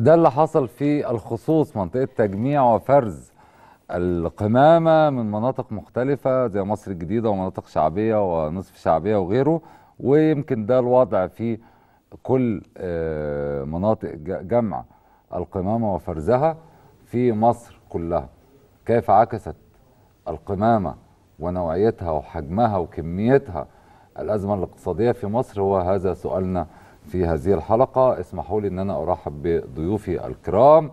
ده اللي حصل في الخصوص منطقة تجميع وفرز القمامة من مناطق مختلفة زي مصر الجديدة ومناطق شعبية ونصف شعبية وغيره ويمكن ده الوضع في كل آه، مناطق جمع القمامة وفرزها في مصر كلها كيف عكست القمامة ونوعيتها وحجمها وكميتها الأزمة الاقتصادية في مصر هو هذا سؤالنا في هذه الحلقة اسمحوا لي أن أنا أرحب بضيوفي الكرام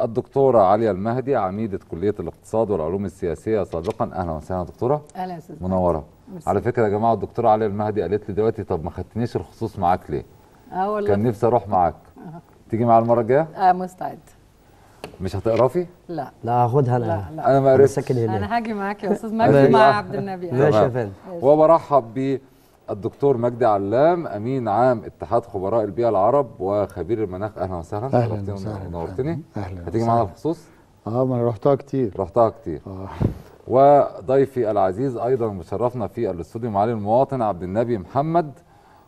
الدكتورة عليا المهدي عميدة كلية الاقتصاد والعلوم السياسية سابقا أهلا وسهلا دكتورة أهلا منورة مرسي. على فكرة يا جماعة الدكتورة عليا المهدي قالت لي دلوقتي طب ما خدتنيش الخصوص معاك ليه اه والله كان نفسي أروح معاك آه. تيجي معايا المرة الجاية اه مستعد مش هتقرفي؟ لا لا هاخدها انا لا لا. انا ما قرفتش انا هاجي معاك يا استاذ مجدي مع عبد النبي ماشي يا فندم وبرحب ب الدكتور مجدي علام امين عام اتحاد خبراء البيئه العرب وخبير المناخ اهلا وسهلا اهلا وسهلا نورتني اهلا هتيجي معانا الخصوص اه ما انا رحتها كتير رحتها كتير آه. وضيفي العزيز ايضا مشرفنا في الاستوديو معالي المواطن عبد النبي محمد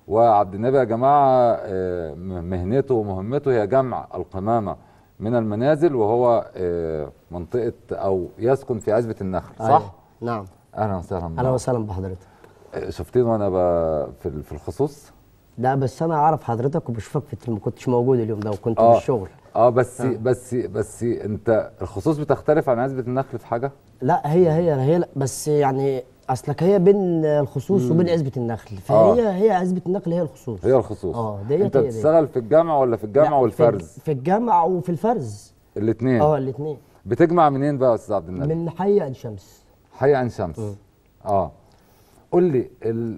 وعبد النبي يا جماعه آه، مهنته ومهمته هي جمع القمامه من المنازل وهو آه، منطقه او يسكن في عزبه النخل صح؟ أيوه. نعم اهلا وسهلا اهلا وسهلا بحضرتك شفتين وانا في في الخصوص لا بس انا اعرف حضرتك وبشوفك في ما كنتش موجود اليوم ده وكنت آه. في الشغل اه بس آه. بس بس انت الخصوص بتختلف عن عزبه النخل في حاجه لا هي هي هي بس يعني اصلك هي بين الخصوص وبين عزبه النخل آه. فهي آه. هي عزبه النخل هي الخصوص هي الخصوص اه دي انت بتشتغل في الجامعه ولا في الجامعه والفرز في, في الجامعه وفي الفرز الاثنين اه الاثنين بتجمع منين بقى يا استاذ عبد النبي من حي عين شمس حي عين شمس اه قول لي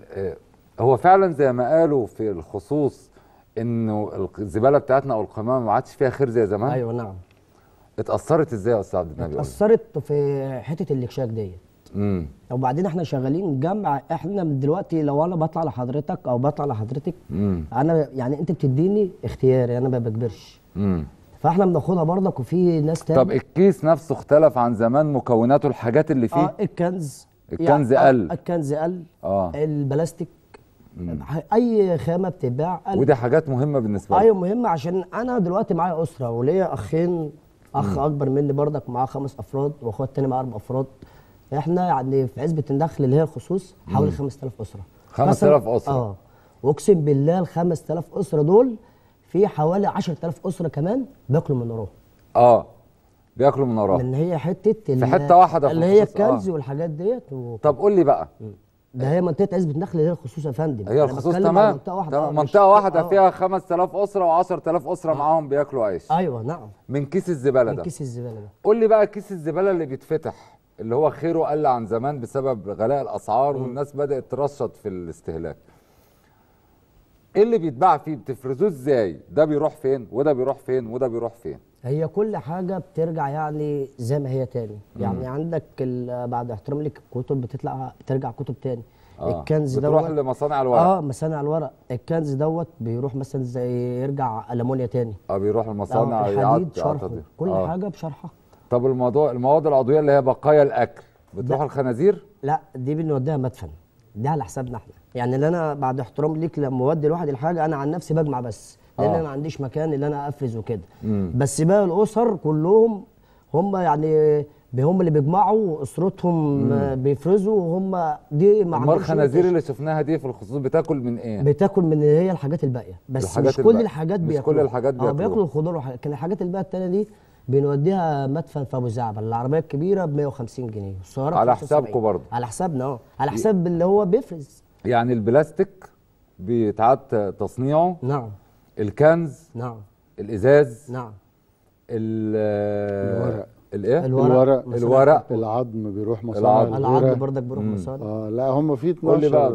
آه، هو فعلا زي ما قالوا في الخصوص انه الزباله بتاعتنا او القمامه ما عادش فيها خير زي زمان ايوه نعم اتاثرت ازاي يا استاذ عبد النبي اتاثرت في حته الاكشاك ديت امم وبعدين احنا شغالين جمع احنا دلوقتي لو انا بطلع لحضرتك او بطلع لحضرتك مم. انا يعني انت بتديني اختياري انا ما بكبرش امم فاحنا بناخدها برضك وفي ناس تاني طب الكيس نفسه اختلف عن زمان مكوناته الحاجات اللي فيه اه الكنز يعني الكنز يعني قل الكنز قل اه البلاستيك اي خامه بتتباع قل ودي حاجات مهمه بالنسبه لك ايوه مهمه عشان انا دلوقتي معايا اسره وليا اخين اخ مم. اكبر مني بردك معاه خمس افراد واخوات تاني معاه اربع افراد احنا يعني في عزبه الدخل اللي هي خصوص حوالي 5000 اسره 5000 اسره اه واقسم بالله ال 5000 اسره دول في حوالي 10000 اسره كمان بياكلوا من وراهم اه بياكلوا من وراها اللي هي حته في حته واحده اللي هي الكنز آه. والحاجات ديت و... طب قول لي بقى م. ده هي منطقه عزبه نخل اللي هي الخصوص يا فندم هي الخصوص تمام منطقه واحده, تمام. آه، منطقة واحدة آه. فيها 5000 اسره و10000 اسره آه. معاهم بياكلوا عيش ايوه نعم من كيس الزباله ده من كيس الزباله ده قول لي بقى كيس الزباله اللي بيتفتح اللي هو خيره قل عن زمان بسبب غلاء الاسعار م. والناس بدات ترشد في الاستهلاك ايه اللي بيتباع فيه بتفرزوه ازاي ده بيروح فين وده بيروح فين وده بيروح فين هي كل حاجه بترجع يعني زي ما هي تاني يعني مم. عندك بعد احترام لك الكتب بتطلع ترجع كتب تاني آه. الكنز دوت بتروح لمصانع الورق اه مصانع الورق الكنز دوت بيروح مثلا زي يرجع المونيا تاني اه بيروح المصانع آه الحديد شرحه كل آه. حاجه بشرحها طب الموضوع المواد العضويه اللي هي بقايا الاكل بتروح الخنازير لا دي بنوديها مدفن ده على حسابنا احنا يعني اللي انا بعد احترام ليك لما اودي لواحد الحاجه انا عن نفسي بجمع بس لان آه. انا ما عنديش مكان اللي انا افرز وكده بس باقي الاسر كلهم هم يعني هم اللي بيجمعوا اسرتهم بيفرزوا وهم دي مع المار خنازير اللي شفناها دي في الخصوص بتاكل من ايه؟ بتاكل من هي الحاجات الباقيه بس مش كل الحاجات بياكلوا مش كل الحاجات بياكلوا اه بياكلوا الخضار وحاجات. لكن الحاجات الباقيه الثانيه دي بنوديها مدفن في ابو زعبل العربيه الكبيره ب 150 جنيه والصغيره على حسابكم برضه على حسابنا اه على حساب اللي هو بيفرز يعني البلاستيك بيتعاد تصنيعه نعم الكنز نعم الازاز نعم الورق الايه الورق الورق, الورق. العظم بيروح مصانع العظم برضك بيروح مصانع اه لا هم في 12 قول لي بقى